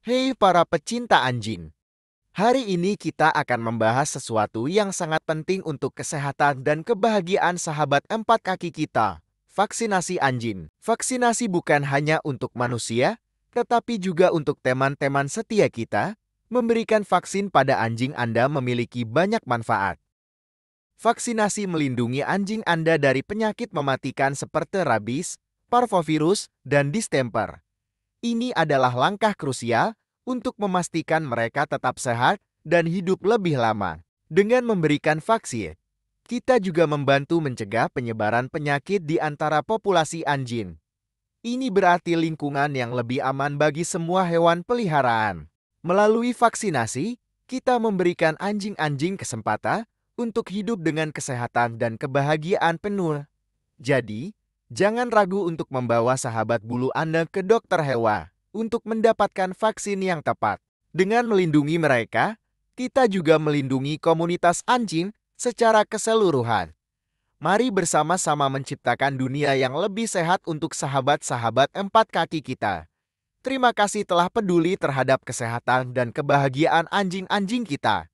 Hei para pecinta anjing. Hari ini kita akan membahas sesuatu yang sangat penting untuk kesehatan dan kebahagiaan sahabat empat kaki kita, vaksinasi anjing. Vaksinasi bukan hanya untuk manusia, tetapi juga untuk teman-teman setia kita. Memberikan vaksin pada anjing Anda memiliki banyak manfaat. Vaksinasi melindungi anjing Anda dari penyakit mematikan seperti rabies, parvovirus, dan distemper. Ini adalah langkah krusial untuk memastikan mereka tetap sehat dan hidup lebih lama. Dengan memberikan vaksin, kita juga membantu mencegah penyebaran penyakit di antara populasi anjing. Ini berarti lingkungan yang lebih aman bagi semua hewan peliharaan. Melalui vaksinasi, kita memberikan anjing-anjing kesempatan untuk hidup dengan kesehatan dan kebahagiaan penuh. Jadi, Jangan ragu untuk membawa sahabat bulu Anda ke dokter hewan untuk mendapatkan vaksin yang tepat. Dengan melindungi mereka, kita juga melindungi komunitas anjing secara keseluruhan. Mari bersama-sama menciptakan dunia yang lebih sehat untuk sahabat-sahabat empat kaki kita. Terima kasih telah peduli terhadap kesehatan dan kebahagiaan anjing-anjing kita.